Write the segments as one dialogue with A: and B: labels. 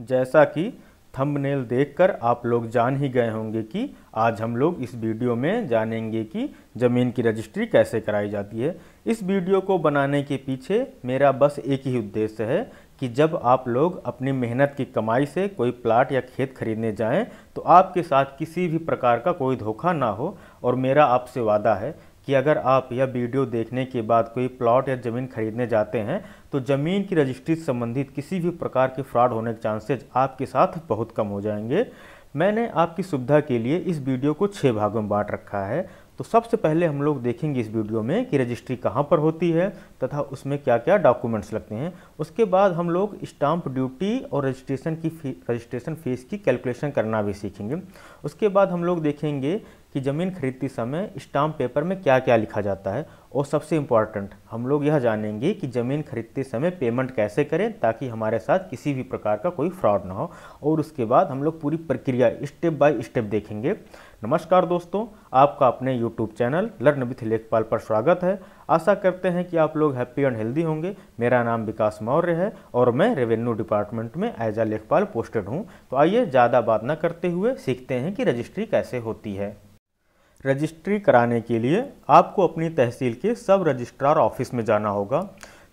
A: जैसा कि थंबनेल देखकर आप लोग जान ही गए होंगे कि आज हम लोग इस वीडियो में जानेंगे कि ज़मीन की रजिस्ट्री कैसे कराई जाती है इस वीडियो को बनाने के पीछे मेरा बस एक ही उद्देश्य है कि जब आप लोग अपनी मेहनत की कमाई से कोई प्लाट या खेत खरीदने जाएं तो आपके साथ किसी भी प्रकार का कोई धोखा ना हो और मेरा आपसे वादा है कि अगर आप यह वीडियो देखने के बाद कोई प्लॉट या ज़मीन खरीदने जाते हैं तो ज़मीन की रजिस्ट्री संबंधित किसी भी प्रकार के फ्रॉड होने के चांसेज आपके साथ बहुत कम हो जाएंगे मैंने आपकी सुविधा के लिए इस वीडियो को छः भागों में बांट रखा है तो सबसे पहले हम लोग देखेंगे इस वीडियो में कि रजिस्ट्री कहाँ पर होती है तथा उसमें क्या क्या डॉक्यूमेंट्स लगते हैं उसके बाद हम लोग स्टाम्प ड्यूटी और रजिस्ट्रेशन की फी रजिस्ट्रेशन फ़ीस की कैलकुलेशन करना भी सीखेंगे उसके बाद हम लोग देखेंगे कि ज़मीन खरीदते समय स्टाम्प पेपर में क्या क्या लिखा जाता है और सबसे इम्पॉर्टेंट हम लोग यह जानेंगे कि ज़मीन खरीदते समय पेमेंट कैसे करें ताकि हमारे साथ किसी भी प्रकार का कोई फ्रॉड ना हो और उसके बाद हम लोग पूरी प्रक्रिया स्टेप बाय स्टेप देखेंगे नमस्कार दोस्तों आपका अपने यूट्यूब चैनल लर्न विथ लेखपाल पर स्वागत है आशा करते हैं कि आप लोग हैप्पी एंड हेल्दी होंगे मेरा नाम विकास मौर्य है और मैं रेवेन्यू डिपार्टमेंट में एज आ लेखपाल पोस्टेड हूँ तो आइए ज़्यादा बात ना करते हुए सीखते हैं कि रजिस्ट्री कैसे होती है रजिस्ट्री कराने के लिए आपको अपनी तहसील के सब रजिस्ट्रार ऑफिस में जाना होगा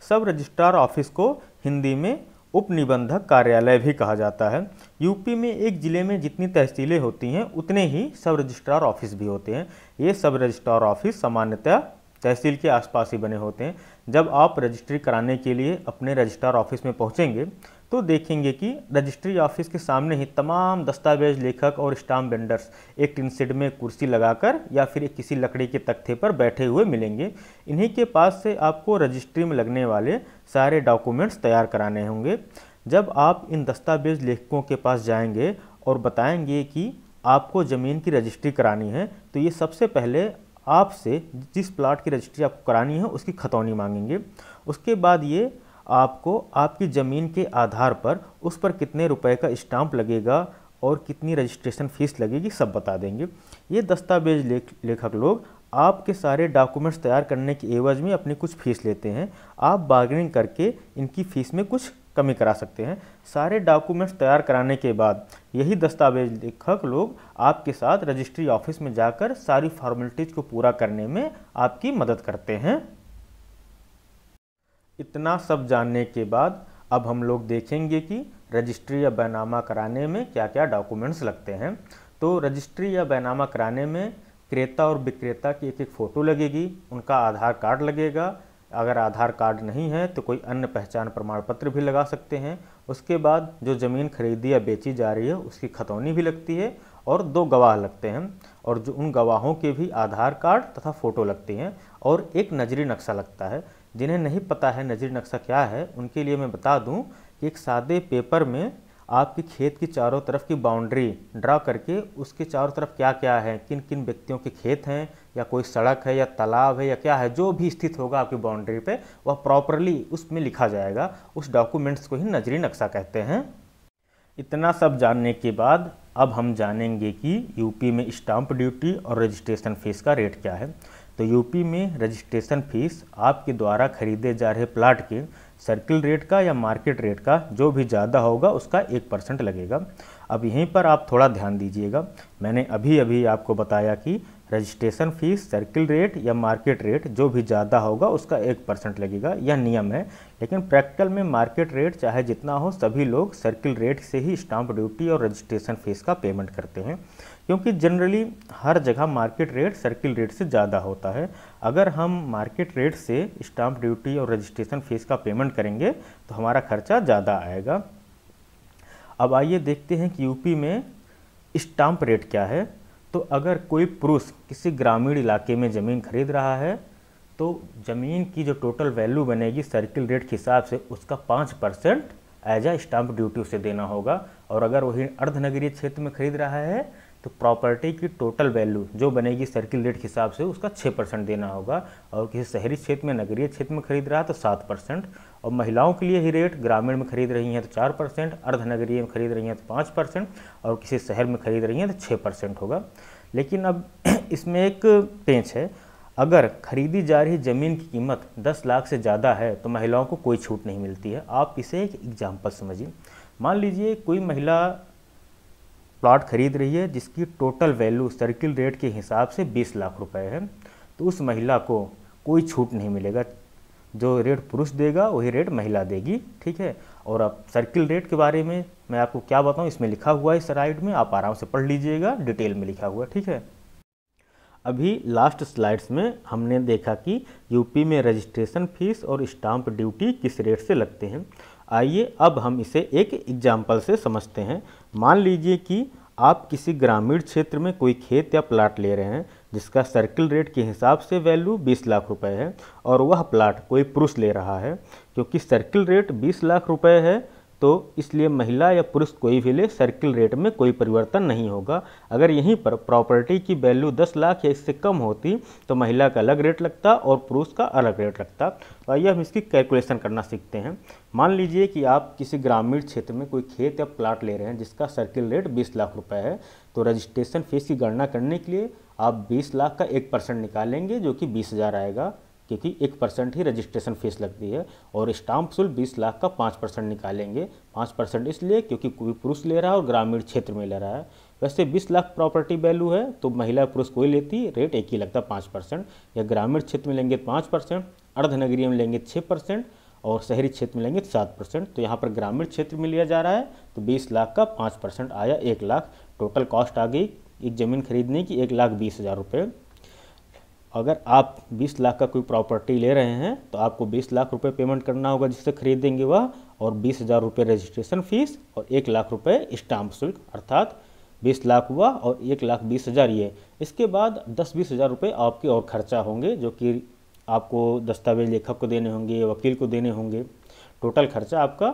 A: सब रजिस्ट्रार ऑफिस को हिंदी में उप निबंधक कार्यालय भी कहा जाता है यूपी में एक ज़िले में जितनी तहसीलें होती हैं उतने ही सब रजिस्ट्रार ऑफिस भी होते हैं ये सब रजिस्ट्रार ऑफिस सामान्यतः तहसील के आसपास ही बने होते हैं जब आप रजिस्ट्री कराने के लिए अपने रजिस्ट्रार ऑफिस में पहुँचेंगे तो देखेंगे कि रजिस्ट्री ऑफिस के सामने ही तमाम दस्तावेज लेखक और स्टाम्प वेंडर्स एक टिन शेड में कुर्सी लगाकर या फिर एक किसी लकड़ी के तख्ते पर बैठे हुए मिलेंगे इन्हीं के पास से आपको रजिस्ट्री में लगने वाले सारे डॉक्यूमेंट्स तैयार कराने होंगे जब आप इन दस्तावेज लेखकों के पास जाएंगे और बताएंगे कि आपको ज़मीन की रजिस्ट्री करानी है तो ये सबसे पहले आपसे जिस प्लाट की रजिस्ट्री आपको करानी है उसकी खतौनी मांगेंगे उसके बाद ये आपको आपकी ज़मीन के आधार पर उस पर कितने रुपए का स्टाम्प लगेगा और कितनी रजिस्ट्रेशन फ़ीस लगेगी सब बता देंगे ये दस्तावेज लेख, लेखक लोग आपके सारे डॉक्यूमेंट्स तैयार करने के एवज में अपनी कुछ फ़ीस लेते हैं आप बार्गेनिंग करके इनकी फ़ीस में कुछ कमी करा सकते हैं सारे डॉक्यूमेंट्स तैयार कराने के बाद यही दस्तावेज लेखक लोग आपके साथ रजिस्ट्री ऑफिस में जाकर सारी फॉर्मेलिटीज़ को पूरा करने में आपकी मदद करते हैं इतना सब जानने के बाद अब हम लोग देखेंगे कि रजिस्ट्री या बैनामा कराने में क्या क्या डॉक्यूमेंट्स लगते हैं तो रजिस्ट्री या बैनामा कराने में क्रेता और विक्रेता की एक एक फ़ोटो लगेगी उनका आधार कार्ड लगेगा अगर आधार कार्ड नहीं है तो कोई अन्य पहचान प्रमाण पत्र भी लगा सकते हैं उसके बाद जो ज़मीन खरीदी या बेची जा रही है उसकी खतौनी भी लगती है और दो गवाह लगते हैं और जो उन गवाहों के भी आधार कार्ड तथा फ़ोटो लगती हैं और एक नजरी नक्शा लगता है जिन्हें नहीं पता है नज़ीर नक्शा क्या है उनके लिए मैं बता दूं कि एक सादे पेपर में आपके खेत की चारों तरफ की बाउंड्री ड्रा करके उसके चारों तरफ क्या क्या है किन किन व्यक्तियों के खेत हैं या कोई सड़क है या तालाब है या क्या है जो भी स्थित होगा आपकी बाउंड्री पे वह प्रॉपरली उसमें लिखा जाएगा उस डॉक्यूमेंट्स को ही नजरी नक्शा कहते हैं इतना सब जानने के बाद अब हम जानेंगे कि यूपी में स्टाम्प ड्यूटी और रजिस्ट्रेशन फीस का रेट क्या है तो यूपी में रजिस्ट्रेशन फीस आपके द्वारा खरीदे जा रहे प्लाट के सर्किल रेट का या मार्केट रेट का जो भी ज़्यादा होगा उसका एक परसेंट लगेगा अब यहीं पर आप थोड़ा ध्यान दीजिएगा मैंने अभी अभी आपको बताया कि रजिस्ट्रेशन फीस सर्किल रेट या मार्केट रेट जो भी ज़्यादा होगा उसका एक परसेंट लगेगा यह नियम है लेकिन प्रैक्टिकल में मार्केट रेट चाहे जितना हो सभी लोग सर्किल रेट से ही स्टाम्प ड्यूटी और रजिस्ट्रेशन फीस का पेमेंट करते हैं क्योंकि जनरली हर जगह मार्केट रेट सर्किल रेट से ज़्यादा होता है अगर हम मार्केट रेट से स्टाम्प ड्यूटी और रजिस्ट्रेशन फीस का पेमेंट करेंगे तो हमारा खर्चा ज़्यादा आएगा अब आइए देखते हैं कि यूपी में स्टाम्प रेट क्या है तो अगर कोई पुरुष किसी ग्रामीण इलाके में ज़मीन खरीद रहा है तो ज़मीन की जो टोटल वैल्यू बनेगी सर्किल रेट के हिसाब से उसका पाँच परसेंट एज स्टाम्प ड्यूटी उसे देना होगा और अगर वही अर्धनगरीय क्षेत्र में खरीद रहा है तो प्रॉपर्टी की टोटल वैल्यू जो बनेगी सर्किल रेट के हिसाब से उसका छः परसेंट देना होगा और किसी शहरी क्षेत्र में नगरीय क्षेत्र में खरीद रहा है तो सात परसेंट और महिलाओं के लिए ही रेट ग्रामीण में खरीद रही हैं तो चार परसेंट अर्धनगरीय में खरीद रही हैं तो पाँच परसेंट और किसी शहर में खरीद रही हैं तो छः परसेंट होगा लेकिन अब इसमें एक पेंच है अगर खरीदी जा रही ज़मीन की कीमत दस लाख से ज़्यादा है तो महिलाओं को कोई छूट नहीं मिलती है आप इसे एक एग्जाम्पल समझिए मान लीजिए कोई महिला प्लाट खरीद रही है जिसकी टोटल वैल्यू सर्किल रेट के हिसाब से 20 लाख रुपए है तो उस महिला को कोई छूट नहीं मिलेगा जो रेट पुरुष देगा वही रेट महिला देगी ठीक है और अब सर्किल रेट के बारे में मैं आपको क्या बताऊँ इसमें लिखा हुआ है स्लाइड में आप आराम से पढ़ लीजिएगा डिटेल में लिखा हुआ ठीक है अभी लास्ट स्लाइड्स में हमने देखा कि यूपी में रजिस्ट्रेशन फीस और स्टाम्प ड्यूटी किस रेट से लगते हैं आइए अब हम इसे एक एग्जाम्पल से समझते हैं मान लीजिए कि आप किसी ग्रामीण क्षेत्र में कोई खेत या प्लाट ले रहे हैं जिसका सर्किल रेट के हिसाब से वैल्यू 20 लाख रुपए है और वह प्लाट कोई पुरुष ले रहा है क्योंकि सर्किल रेट 20 लाख रुपए है तो इसलिए महिला या पुरुष कोई भी ले सर्किल रेट में कोई परिवर्तन नहीं होगा अगर यहीं पर प्रॉपर्टी की वैल्यू 10 लाख या इससे कम होती तो महिला का अलग रेट लगता और पुरुष का अलग रेट लगता तो आइए हम इसकी कैलकुलेशन करना सीखते हैं मान लीजिए कि आप किसी ग्रामीण क्षेत्र में कोई खेत या प्लाट ले रहे हैं जिसका सर्किल रेट बीस लाख रुपये है तो रजिस्ट्रेशन फीस की गणना करने के लिए आप बीस लाख का एक परसेंट निकालेंगे जो कि बीस हज़ार आएगा क्योंकि एक परसेंट ही रजिस्ट्रेशन फीस लगती है और स्टाम्प शुल्क बीस लाख का पाँच परसेंट निकालेंगे पाँच परसेंट इसलिए क्योंकि कोई पुरुष ले रहा है और ग्रामीण क्षेत्र में ले रहा है वैसे बीस लाख प्रॉपर्टी वैल्यू है तो महिला पुरुष कोई लेती रेट एक ही लगता है पाँच परसेंट या ग्रामीण क्षेत्र में लेंगे तो पाँच परसेंट अर्धनगरीय में लेंगे छः परसेंट और शहरी क्षेत्र में लेंगे सात परसेंट तो यहाँ पर ग्रामीण क्षेत्र में लिया जा रहा है तो बीस लाख का पाँच परसेंट आया एक लाख टोटल कॉस्ट आ गई एक ज़मीन खरीदने की एक लाख बीस हज़ार रुपये अगर आप 20 लाख का कोई प्रॉपर्टी ले रहे हैं तो आपको 20 लाख रुपए पेमेंट करना होगा जिससे खरीदेंगे वह और बीस हज़ार रुपये रजिस्ट्रेशन फीस और एक लाख रुपये स्टाम्प शुल्क अर्थात बीस लाख हुआ और एक लाख बीस हज़ार ये इसके बाद दस बीस हज़ार रुपये आपके और खर्चा होंगे जो कि आपको दस्तावेज लेखक को देने होंगे वकील को देने होंगे टोटल खर्चा आपका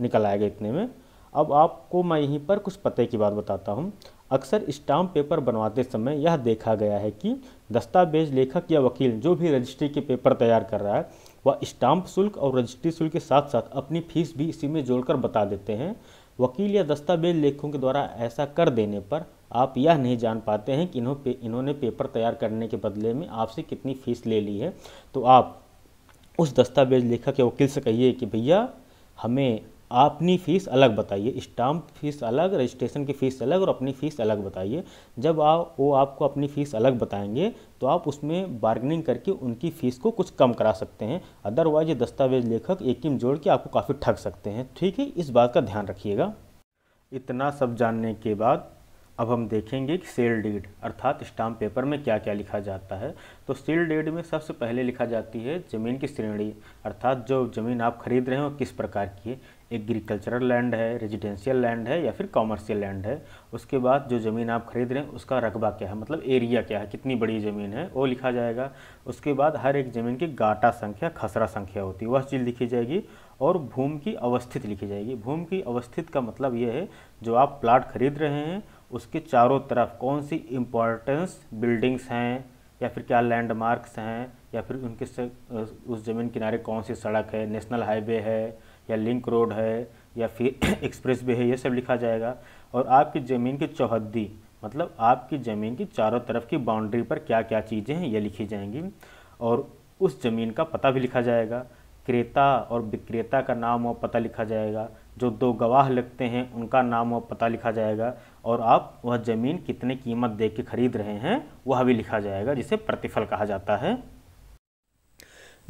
A: निकल आएगा इतने में अब आपको मैं यहीं पर कुछ पते की बात बताता हूँ अक्सर स्टाम्प पेपर बनवाते समय यह देखा गया है कि दस्तावेज लेखक या वकील जो भी रजिस्ट्री के पेपर तैयार कर रहा है वह स्टाम्प शुल्क और रजिस्ट्री शुल्क के साथ साथ अपनी फीस भी इसी में जोड़कर बता देते हैं वकील या दस्तावेज लेखकों के द्वारा ऐसा कर देने पर आप यह नहीं जान पाते हैं कि इन्हों पे, इन्होंने पेपर तैयार करने के बदले में आपसे कितनी फीस ले ली है तो आप उस दस्तावेज लेखक या वकील से कहिए कि भैया हमें अपनी फ़ीस अलग बताइए स्टाम्प फीस अलग रजिस्ट्रेशन की फ़ीस अलग और अपनी फ़ीस अलग बताइए जब आप वो आपको अपनी फ़ीस अलग बताएंगे तो आप उसमें बार्गनिंग करके उनकी फ़ीस को कुछ कम करा सकते हैं अदरवाइज ये दस्तावेज लेखक एक ही जोड़ के आपको काफ़ी ठग सकते हैं ठीक है इस बात का ध्यान रखिएगा इतना सब जानने के बाद अब हम देखेंगे कि सेल डेट अर्थात स्टाम्प पेपर में क्या क्या लिखा जाता है तो सेल डेट में सबसे पहले लिखा जाती है ज़मीन की श्रेणी अर्थात जो ज़मीन आप खरीद रहे हो किस प्रकार की है एग्रीकल्चरल लैंड है रेजिडेंशियल लैंड है या फिर कॉमर्शियल लैंड है उसके बाद जो ज़मीन आप खरीद रहे हैं उसका रकबा क्या है मतलब एरिया क्या है कितनी बड़ी ज़मीन है वो लिखा जाएगा उसके बाद हर एक ज़मीन की गाटा संख्या खसरा संख्या होती है वह चीज़ लिखी जाएगी और भूमि की अवस्थित लिखी जाएगी भूमि की अवस्थित का मतलब ये है जो आप प्लाट खरीद रहे हैं उसके चारों तरफ कौन सी इम्पोर्टेंस बिल्डिंग्स हैं या फिर क्या लैंडमार्क्स हैं या फिर उनके से उस ज़मीन किनारे कौन सी सड़क है नेशनल हाईवे है या लिंक रोड है या फिर एक्सप्रेस वे है ये सब लिखा जाएगा और आपकी ज़मीन की चौहद्दी मतलब आपकी ज़मीन की चारों तरफ की बाउंड्री पर क्या क्या चीज़ें हैं ये लिखी जाएंगी और उस ज़मीन का पता भी लिखा जाएगा क्रेता और विक्रेता का नाम और पता लिखा जाएगा जो दो गवाह लगते हैं उनका नाम और पता लिखा जाएगा और आप वह ज़मीन कितने कीमत दे के खरीद रहे हैं वह भी लिखा जाएगा जिसे प्रतिफल कहा जाता है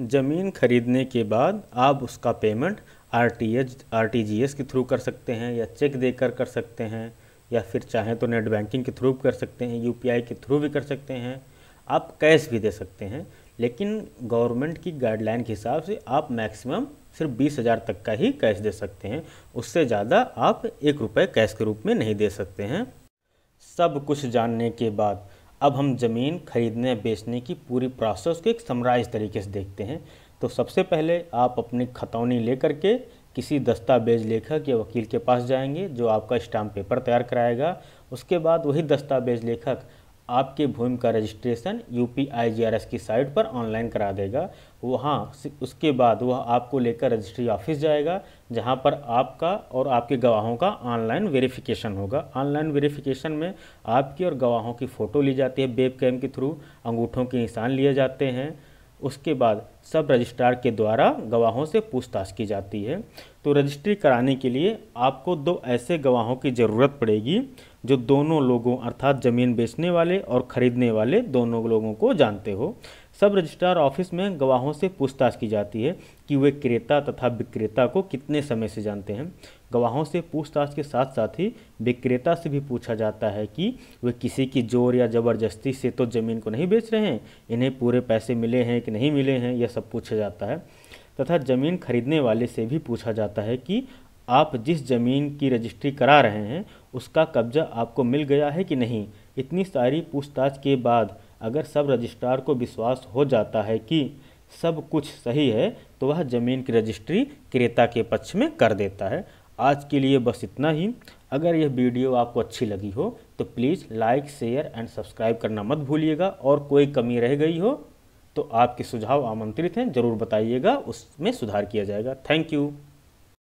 A: ज़मीन खरीदने के बाद आप उसका payment R T H R T G S के थ्रू कर सकते हैं या चेक देकर कर सकते हैं या फिर चाहें तो नेट बैंकिंग के थ्रू कर सकते हैं यू पी आई के थ्रू भी कर सकते हैं आप कैश भी दे सकते हैं लेकिन गवर्नमेंट की गाइडलाइन के हिसाब से आप मैक्सिमम सिर्फ बीस हज़ार तक का ही कैश दे सकते हैं उससे ज़्यादा आप एक रुपये कैश के रूप में नहीं दे सकते हैं सब कुछ जानने के बाद अब हम ज़मीन खरीदने बेचने की पूरी प्रोसेस को एक समराइज तरीके से देखते हैं तो सबसे पहले आप अपनी खतौनी ले करके किसी दस्तावेज लेखक या वकील के पास जाएंगे जो आपका स्टाम्प पेपर तैयार कराएगा उसके बाद वही दस्तावेज लेखक आपके भूमि का रजिस्ट्रेशन यू पी की साइट पर ऑनलाइन करा देगा वहाँ उसके बाद वह आपको लेकर रजिस्ट्री ऑफिस जाएगा जहाँ पर आपका और आपके गवाहों का ऑनलाइन वेरिफिकेशन होगा ऑनलाइन वेरिफिकेशन में आपकी और गवाहों की फ़ोटो ली जाती है बेब कैम के थ्रू अंगूठों के निशान लिए जाते हैं उसके बाद सब रजिस्ट्रार के द्वारा गवाहों से पूछताछ की जाती है तो रजिस्ट्री कराने के लिए आपको दो ऐसे गवाहों की ज़रूरत पड़ेगी जो दोनों लोगों अर्थात ज़मीन बेचने वाले और ख़रीदने वाले दोनों लोगों को जानते हो सब रजिस्ट्रार ऑफिस में गवाहों से पूछताछ की जाती है कि वे क्रेता तथा विक्रेता को कितने समय से जानते हैं गवाहों से पूछताछ के साथ साथ ही विक्रेता से भी पूछा जाता है कि वे किसी की जोर या ज़बरदस्ती से तो ज़मीन को नहीं बेच रहे हैं इन्हें पूरे पैसे मिले हैं कि नहीं मिले हैं यह सब पूछा जाता है तथा ज़मीन खरीदने वाले से भी पूछा जाता है कि आप जिस ज़मीन की रजिस्ट्री करा रहे हैं उसका कब्जा आपको मिल गया है कि नहीं इतनी सारी पूछताछ के बाद अगर सब रजिस्ट्रार को विश्वास हो जाता है कि सब कुछ सही है तो वह ज़मीन की रजिस्ट्री क्रेता के पक्ष में कर देता है आज के लिए बस इतना ही अगर यह वीडियो आपको अच्छी लगी हो तो please like share and subscribe करना मत भूलिएगा और कोई कमी रह गई हो तो आपके सुझाव आमंत्रित हैं ज़रूर बताइएगा उसमें सुधार किया जाएगा थैंक यू